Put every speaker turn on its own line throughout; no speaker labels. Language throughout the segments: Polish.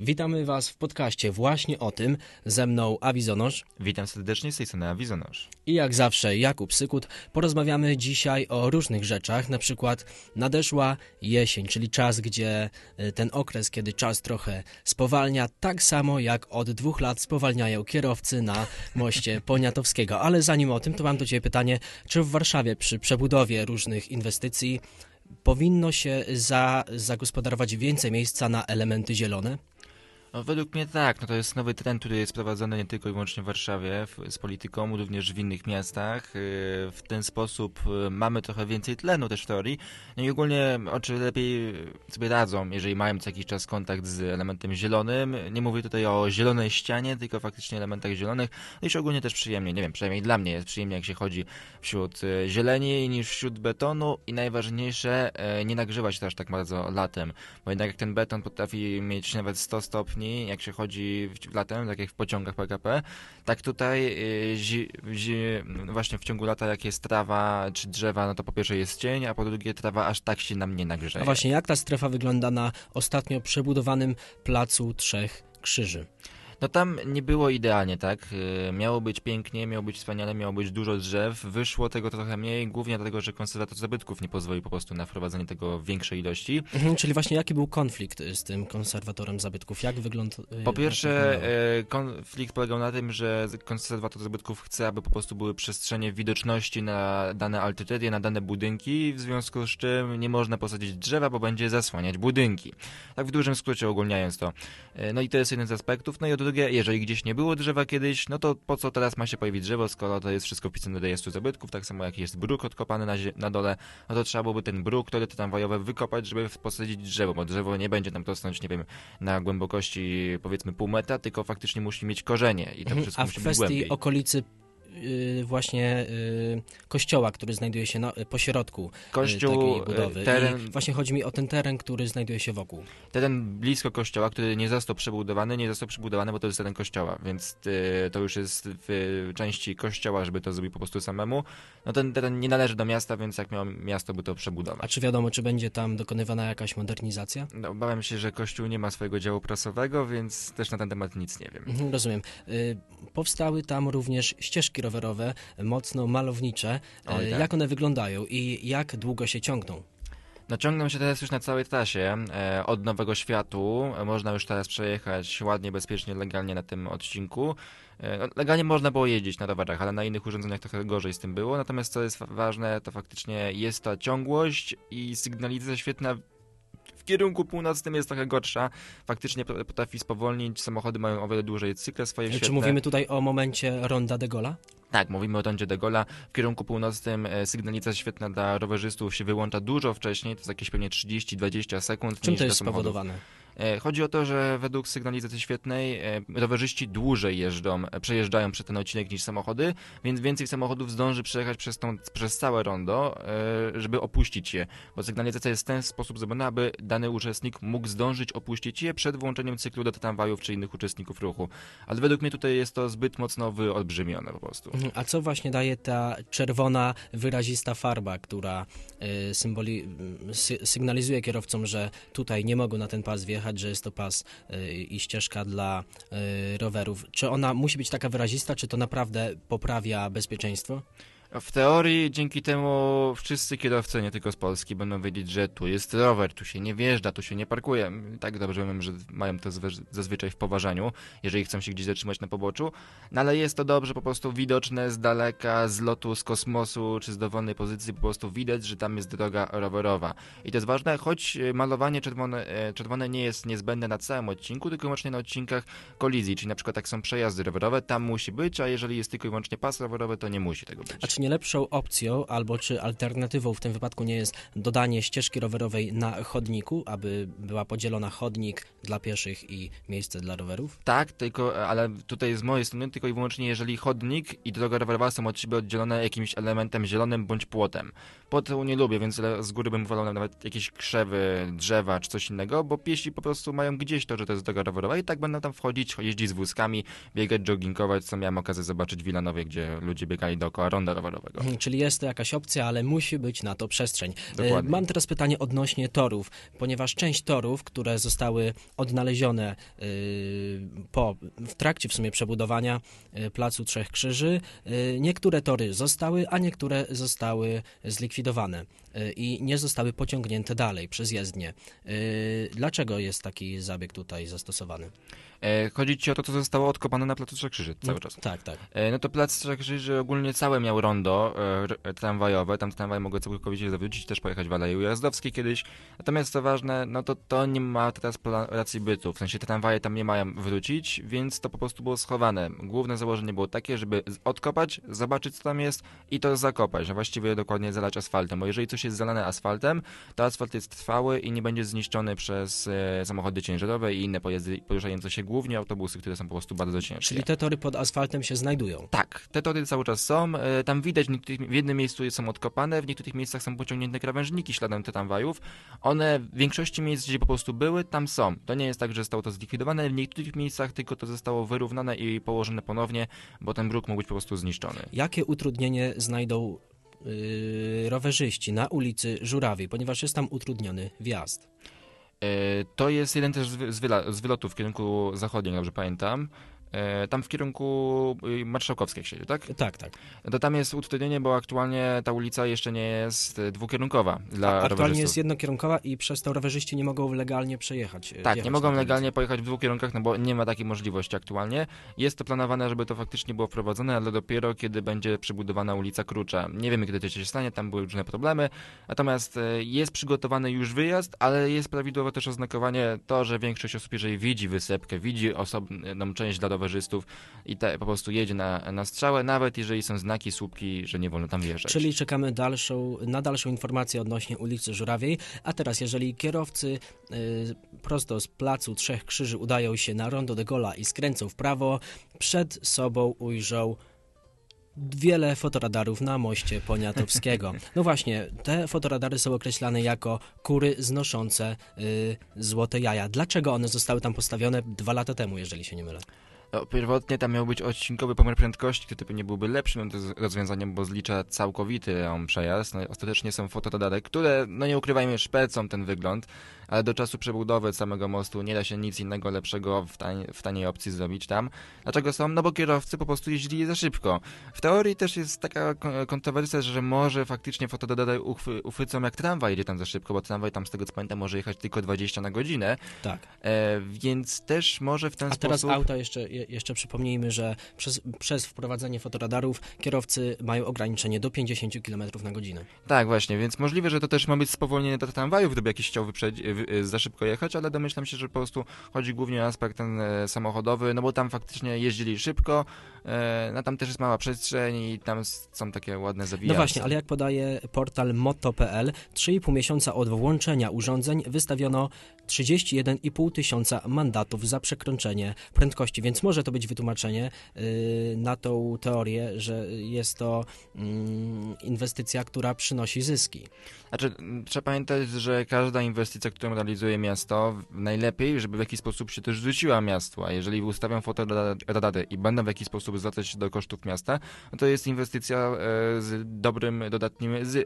Witamy Was w podcaście właśnie o tym. Ze mną Awizonosz. Witam serdecznie, z tej strony Awizonosz. I jak zawsze Jakub Sykut. Porozmawiamy dzisiaj o różnych rzeczach, na przykład nadeszła jesień, czyli czas, gdzie y, ten okres, kiedy czas trochę spowalnia, tak samo jak od dwóch lat spowalniają kierowcy na moście Poniatowskiego. Ale zanim o tym, to mam do Ciebie pytanie, czy w Warszawie przy przebudowie różnych inwestycji powinno się za, zagospodarować więcej miejsca na elementy zielone?
No, według mnie tak, no to jest nowy trend, który jest prowadzony nie tylko i wyłącznie w Warszawie, w, z polityką, również w innych miastach. Y, w ten sposób y, mamy trochę więcej tlenu też w teorii. No i ogólnie oczy lepiej sobie radzą, jeżeli mają co jakiś czas kontakt z elementem zielonym. Nie mówię tutaj o zielonej ścianie, tylko faktycznie elementach zielonych. No i ogólnie też przyjemnie, nie wiem, przynajmniej dla mnie jest przyjemnie, jak się chodzi wśród y, zieleni niż wśród betonu i najważniejsze, nie nagrzewać też tak bardzo latem, bo jednak jak ten beton potrafi mieć nawet 100 stopni, kuchni, jak się chodzi w, latem, tak jak w pociągach PKP, tak tutaj y, zi, zi, właśnie w ciągu lata jak jest trawa czy drzewa, no to po pierwsze jest cień, a po drugie trawa aż tak się nam nie nagrzeje. A właśnie,
jak ta strefa wygląda na ostatnio przebudowanym placu Trzech Krzyży?
No tam nie było idealnie, tak? Y, miało być pięknie, miało być wspaniale, miało być dużo drzew. Wyszło tego trochę mniej, głównie dlatego, że konserwator zabytków nie pozwolił po prostu na wprowadzenie tego większej ilości.
Mhm, czyli właśnie jaki był konflikt y, z tym konserwatorem zabytków? Jak wygląda... Y, po pierwsze,
konflikt polegał na tym, że konserwator zabytków chce, aby po prostu były przestrzenie widoczności na dane altyterie, na dane budynki, w związku z czym nie można posadzić drzewa, bo będzie zasłaniać budynki. Tak w dużym skrócie ogólniając to. No i to jest jeden z aspektów. No i od drugie, jeżeli gdzieś nie było drzewa kiedyś, no to po co teraz ma się pojawić drzewo, skoro to jest wszystko wpisane do rejestru zabytków, tak samo jak jest bruk odkopany na, na dole, no to trzeba byłoby ten bruk, tam wojowe wykopać, żeby posadzić drzewo, bo drzewo nie będzie tam rosnąć, nie wiem, na głębokości powiedzmy pół metra, tylko faktycznie musi mieć korzenie i to mhm, wszystko A musi w kwestii
okolicy Y, właśnie y, kościoła, który znajduje się na, pośrodku y, Kościół, budowy. Teren, I właśnie chodzi mi o ten teren, który znajduje się wokół.
Teren blisko kościoła, który nie został przebudowany, nie został przebudowany, bo to jest teren kościoła, więc to już jest w części kościoła, żeby to zrobić po prostu samemu. No ten teren nie należy do miasta, więc jak miało miasto, by to przebudować. A
czy wiadomo, czy będzie tam dokonywana jakaś modernizacja?
No, obawiam się, że kościół nie ma swojego działu prasowego, więc też na ten temat nic nie wiem. Mhm, rozumiem.
Powstały tam również ścieżki rowerowe, mocno malownicze. E, Oj, tak. Jak one wyglądają i jak długo się ciągną?
No ciągną się teraz już na całej trasie e, od Nowego Światu. Można już teraz przejechać ładnie, bezpiecznie, legalnie na tym odcinku. E, no, legalnie można było jeździć na rowerach, ale na innych urządzeniach trochę gorzej z tym było. Natomiast co jest ważne, to faktycznie jest ta ciągłość i sygnalizacja świetna kierunku północnym jest trochę gorsza. Faktycznie potrafi spowolnić, samochody mają o wiele dłużej cykle swoje świetne. Czy mówimy
tutaj o momencie Ronda de Gola?
Tak, mówimy o rondzie de Gola. W kierunku północnym e, sygnalizacja świetna dla rowerzystów się wyłącza dużo wcześniej, to jest jakieś pewnie 30-20 sekund. Czym to jest spowodowane? E, chodzi o to, że według sygnalizacji świetnej e, rowerzyści dłużej jeżdżą, przejeżdżają przez ten odcinek niż samochody, więc więcej samochodów zdąży przejechać przez, tą, przez całe rondo, e, żeby opuścić je, bo sygnalizacja jest w ten sposób zrobiona, aby dany uczestnik mógł zdążyć opuścić je przed włączeniem cyklu do tramwajów czy innych uczestników ruchu. Ale według mnie tutaj jest to zbyt mocno wyolbrzymione po prostu. Mhm.
A co właśnie daje ta czerwona, wyrazista farba, która symboli, sy sygnalizuje kierowcom, że tutaj nie mogą na ten pas wjechać? słychać, że jest to pas y, i ścieżka dla y, rowerów. Czy ona musi być taka wyrazista, czy to naprawdę poprawia bezpieczeństwo?
W teorii dzięki temu wszyscy kierowcy, nie tylko z Polski, będą wiedzieć, że tu jest rower, tu się nie wjeżdża, tu się nie parkuje. Tak dobrze wiem, że mają to zazwyczaj w poważaniu, jeżeli chcą się gdzieś zatrzymać na poboczu. No ale jest to dobrze po prostu widoczne z daleka, z lotu, z kosmosu czy z dowolnej pozycji, po prostu widać, że tam jest droga rowerowa. I to jest ważne, choć e, malowanie czerwone, e, czerwone nie jest niezbędne na całym odcinku, tylko wyłącznie na odcinkach kolizji, czyli na przykład tak są przejazdy rowerowe, tam musi być, a jeżeli jest tylko i wyłącznie pas rowerowy, to nie musi tego
być nielepszą nie lepszą opcją albo czy alternatywą w tym wypadku nie jest dodanie ścieżki rowerowej na chodniku, aby była podzielona chodnik dla pieszych i miejsce dla rowerów?
Tak, tylko, ale tutaj z mojej strony tylko i wyłącznie jeżeli chodnik i droga rowerowa są od siebie oddzielone jakimś elementem zielonym bądź płotem. Płotu nie lubię, więc z góry bym wolał nawet jakieś krzewy, drzewa czy coś innego, bo piesi po prostu mają gdzieś to, że to jest droga rowerowa i tak będą tam wchodzić, jeździć z wózkami, biegać, joggingować, co miałem okazję zobaczyć w Wilanowie, gdzie ludzie biegali dookoła ronda rowerowa Mhm,
czyli jest to jakaś opcja, ale musi być na to przestrzeń. E, Dokładnie. Mam teraz pytanie odnośnie torów, ponieważ część torów, które zostały odnalezione e, po, w trakcie w sumie przebudowania e, Placu Trzech Krzyży, niektóre tory zostały, a niektóre zostały zlikwidowane i nie zostały pociągnięte dalej przez jezdnię. Dlaczego jest taki zabieg tutaj zastosowany?
E, chodzi ci o to, co zostało odkopane na placu Trzech Krzyży cały no, czas. tak, tak. E, no to plac Trzech Krzyży ogólnie całe miał rondo e, tramwajowe, tam tramwaje mogły całkowicie zawrócić, też pojechać w Aleju Ujazdowskiej kiedyś. Natomiast co ważne, no to to nie ma teraz racji bytu, w sensie tramwaje tam nie mają wrócić, więc to po prostu było schowane. Główne założenie było takie, żeby odkopać, zobaczyć co tam jest i to zakopać, a właściwie dokładnie zalać asfaltem, bo jeżeli coś jest zalane asfaltem, to asfalt jest trwały i nie będzie zniszczony przez samochody ciężarowe i inne pojazdy poruszające się głównie autobusy, które są po prostu bardzo ciężkie. Czyli te
tory pod asfaltem się znajdują?
Tak, te tory cały czas są. E, tam widać, w jednym miejscu są odkopane, w niektórych miejscach są pociągnięte krawężniki śladem tych tramwajów. One w większości miejsc, gdzie po prostu były, tam są. To nie jest tak, że zostało to zlikwidowane, w niektórych miejscach tylko to zostało wyrównane i położone ponownie, bo ten bruk mógł być po prostu zniszczony.
Jakie utrudnienie znajdą yy, rowerzyści na ulicy Żurawi, ponieważ jest tam utrudniony
wjazd? E, to jest jeden też z, z wylotów w kierunku zachodnim, dobrze pamiętam. E, tam w kierunku y, Marszałkowskiej siedzi, tak? Tak, tak. No to tam jest utrudnienie, bo aktualnie ta ulica jeszcze nie jest y, dwukierunkowa dla tak, Aktualnie jest
jednokierunkowa i przez to rowerzyści nie mogą legalnie przejechać. E, tak, nie mogą legalnie
pojechać w dwóch kierunkach, no bo nie ma takiej możliwości aktualnie. Jest to planowane, żeby to faktycznie było wprowadzone, ale dopiero kiedy będzie przybudowana ulica Krucza. Nie wiemy, kiedy to się stanie, tam były różne problemy. Natomiast e, jest przygotowany już wyjazd, ale jest prawidłowo też oznakowanie to, że większość osób, jeżeli widzi wysepkę, widzi osobną część dla rowerzystów i te, po prostu jedzie na, na strzałę, nawet jeżeli są znaki, słupki, że nie wolno tam wjeżdżać. Czyli
czekamy dalszą, na dalszą informację odnośnie ulicy Żurawiej. A teraz, jeżeli kierowcy y, prosto z placu Trzech Krzyży udają się na Rondo de Gola i skręcą w prawo, przed sobą ujrzą wiele fotoradarów na moście Poniatowskiego. No właśnie, te fotoradary są określane jako kury znoszące y, złote jaja. Dlaczego one zostały tam postawione dwa
lata temu, jeżeli się nie mylę? No, pierwotnie tam miał być odcinkowy pomiar prędkości, który pewnie byłby lepszym rozwiązaniem, bo zlicza całkowity on przejazd. No, ostatecznie są fotododatki, które, no nie ukrywajmy, szpecą ten wygląd ale do czasu przebudowy samego mostu nie da się nic innego lepszego w, w taniej opcji zrobić tam. Dlaczego są? No bo kierowcy po prostu jeździli za szybko. W teorii też jest taka kontrowersja, że może faktycznie fotododaj uchwy, uchwycą jak tramwaj jedzie tam za szybko, bo tramwaj tam z tego co pamiętam może jechać tylko 20 na godzinę. Tak. E, więc też może w ten A sposób... A teraz auta
jeszcze, jeszcze przypomnijmy, że przez, przez wprowadzenie fotoradarów kierowcy mają ograniczenie do 50 km na godzinę.
Tak, właśnie, więc możliwe, że to też ma być spowolnienie do tramwajów, gdyby jakiś chciał wyprzedzić Y, za szybko jechać, ale domyślam się, że po prostu chodzi głównie o aspekt ten y, samochodowy, no bo tam faktycznie jeździli szybko, y, no tam też jest mała przestrzeń i tam są takie ładne zawijasy. No właśnie, ale jak
podaje portal moto.pl, 3,5 miesiąca od włączenia urządzeń wystawiono 31,5 tysiąca mandatów za przekroczenie prędkości, więc może to być wytłumaczenie na tą teorię, że jest to mm, inwestycja, która przynosi zyski.
Znaczy, mm, trzeba pamiętać, że każda inwestycja, którą którą realizuje miasto, najlepiej, żeby w jakiś sposób się też rzuciła miasto. A jeżeli ustawiam fotoradarty i będę w jakiś sposób zwracać się do kosztów miasta, no to jest inwestycja e, z dobrym, dodatnim, z e,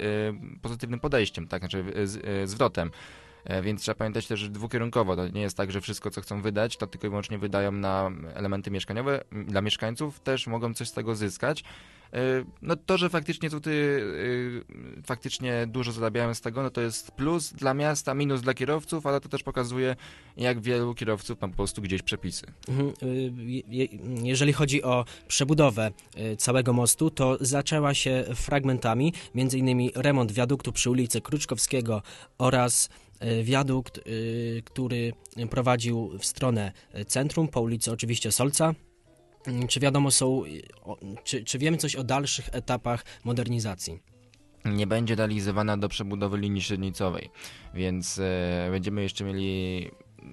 pozytywnym podejściem, tak, znaczy z, e, zwrotem. E, więc trzeba pamiętać też, że dwukierunkowo to nie jest tak, że wszystko, co chcą wydać, to tylko i wyłącznie wydają na elementy mieszkaniowe. Dla mieszkańców też mogą coś z tego zyskać. E, no to, że faktycznie tutaj e, faktycznie dużo zarabiają z tego, no to jest plus dla miasta, minus dla kierowców, ale to też pokazuje, jak wielu kierowców ma po prostu gdzieś przepisy.
Mhm. Jeżeli chodzi o przebudowę całego mostu, to zaczęła się fragmentami, między innymi remont wiaduktu przy ulicy Kruczkowskiego oraz E, wiadukt, e, który prowadził w stronę e, centrum, po ulicy oczywiście Solca. Mm, czy wiadomo są, czy, czy wiemy coś o dalszych etapach modernizacji?
nie będzie realizowana do przebudowy linii średnicowej, więc będziemy jeszcze mieli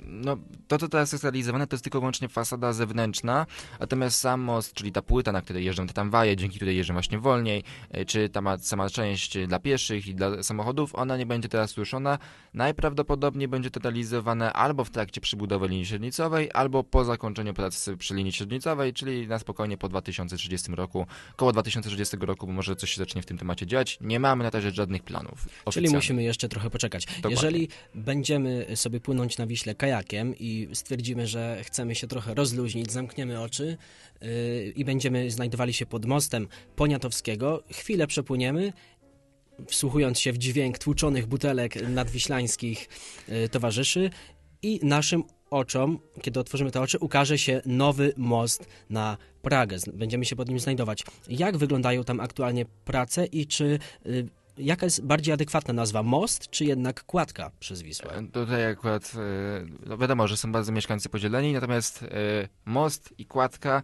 no, to, co teraz jest realizowane, to jest tylko wyłącznie fasada zewnętrzna, natomiast sam most, czyli ta płyta, na której jeżdżą te tramwaje, dzięki której jeżdżą właśnie wolniej, e, czy ta sama część dla pieszych i dla samochodów, ona nie będzie teraz ruszona. Najprawdopodobniej będzie to realizowane albo w trakcie przybudowy linii średnicowej, albo po zakończeniu prac przy linii średnicowej, czyli na spokojnie po 2030 roku, koło 2030 roku może coś się zacznie w tym temacie dziać. Nie mamy na to rzecz żadnych planów. Oficjalnych. Czyli musimy jeszcze trochę poczekać. Dokładnie. Jeżeli
będziemy sobie płynąć na Wiśle kajakiem i stwierdzimy, że chcemy się trochę rozluźnić, zamkniemy oczy y, i będziemy znajdowali się pod mostem Poniatowskiego, chwilę przepłyniemy wsłuchując się w dźwięk tłuczonych butelek nadwiślańskich y, towarzyszy i naszym oczom, kiedy otworzymy te oczy, ukaże się nowy most na Pragę. Będziemy się pod nim znajdować. Jak wyglądają tam aktualnie prace i czy y, jaka jest bardziej adekwatna nazwa? Most czy jednak
kładka przez Wisłę? E, tutaj akurat, e, no wiadomo, że są bardzo mieszkańcy podzieleni, natomiast e, most i kładka,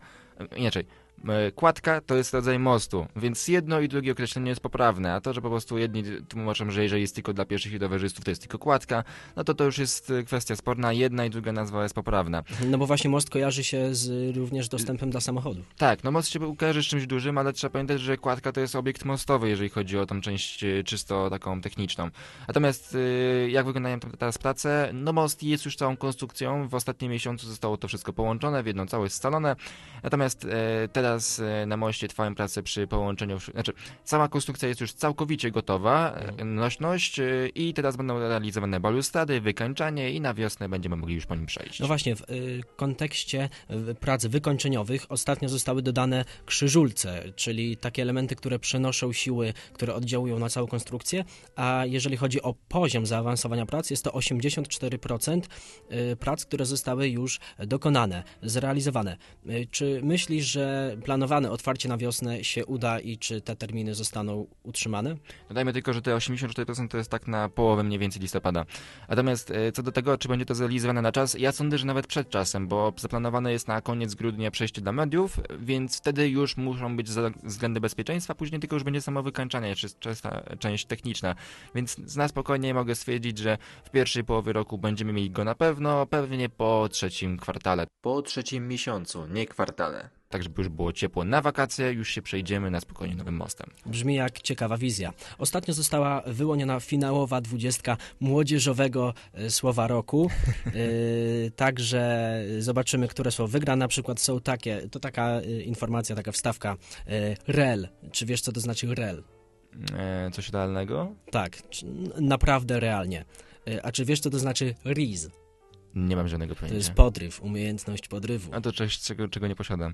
inaczej, E, kładka to jest rodzaj mostu, więc jedno i drugie określenie jest poprawne, a to, że po prostu jedni tłumaczą, że jeżeli jest tylko dla pierwszych i rowerzystów, to jest tylko kładka, no to to już jest e, kwestia sporna, jedna i druga nazwa jest poprawna. No bo właśnie
most kojarzy się z również dostępem dla samochodów.
Tak, no most się ukaże z czymś dużym, ale trzeba pamiętać, że kładka to jest obiekt mostowy, jeżeli chodzi o tą część e, czysto taką techniczną. Natomiast jak wyglądają teraz prace? No most jest już całą konstrukcją, w ostatnim miesiącu zostało to wszystko połączone w jedną całość scalone, natomiast teraz teraz e, na moście trwają prace przy połączeniu, znaczy cała konstrukcja jest już całkowicie gotowa, mhm. e, nośność e, i teraz będą realizowane balustrady, wykańczanie i na wiosnę będziemy mogli już po nim przejść.
No właśnie, w kontekście prac wykończeniowych ostatnio zostały dodane krzyżulce, czyli takie elementy, które przenoszą siły, które oddziałują na całą konstrukcję, a jeżeli chodzi o poziom zaawansowania prac, jest to 84% prac, które zostały już dokonane, zrealizowane. Czy myślisz, że planowane otwarcie na wiosnę się uda
i czy te terminy zostaną utrzymane? Dodajmy tylko, że te 84% to jest tak na połowę mniej więcej listopada. Natomiast e, co do tego, czy będzie to zrealizowane na czas, ja sądzę, że nawet przed czasem, bo zaplanowane jest na koniec grudnia przejście dla mediów, więc wtedy już muszą być względy bezpieczeństwa, później tylko już będzie samo wykańczanie, czy część techniczna. Więc na spokojnie mogę stwierdzić, że w pierwszej połowie roku będziemy mieli go na pewno, pewnie po trzecim kwartale. Po trzecim miesiącu, nie kwartale tak żeby już było ciepło na wakacje, już się przejdziemy na spokojnie nowym mostem.
Brzmi jak ciekawa wizja. Ostatnio została wyłoniona finałowa dwudziestka młodzieżowego e, słowa roku. Yy, także zobaczymy, które słowo wygra. Na przykład są takie, to taka e, informacja, taka wstawka, yy, rel. Czy wiesz, co to znaczy rel?
Yy, coś realnego? Tak,
naprawdę realnie. A czy wiesz, co to znaczy riz?
Nie mam żadnego pojęcia. To jest
podryw, umiejętność
podrywu. A to coś, czego, czego nie posiadam.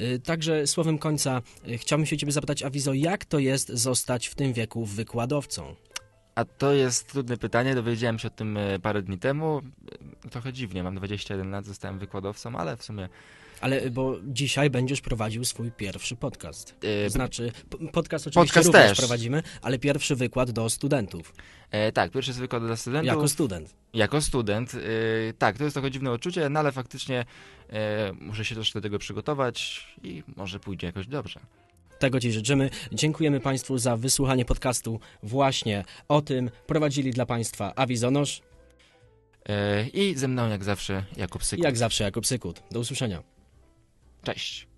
Y, także słowem końca y, chciałbym się ciebie zapytać, Awizo, jak to jest zostać w tym wieku wykładowcą?
A to jest trudne pytanie, dowiedziałem się o tym e, parę dni temu. E, trochę dziwnie, mam 21 lat, zostałem wykładowcą, ale w sumie... Ale
e, bo dzisiaj będziesz prowadził swój pierwszy podcast. To znaczy,
podcast oczywiście podcast również też. prowadzimy, ale pierwszy wykład do studentów. E, tak, pierwszy wykład dla studentów. Jako student. Jako student. E, tak, to jest trochę dziwne uczucie, no ale faktycznie e, muszę się też do tego przygotować i może pójdzie jakoś dobrze. Tego Ci
życzymy. Dziękujemy Państwu za wysłuchanie podcastu właśnie o tym. Prowadzili dla Państwa Awizonosz.
E, I ze mną jak zawsze Jakub Sykut. Jak
zawsze Jakub Sykut. Do usłyszenia. Cześć.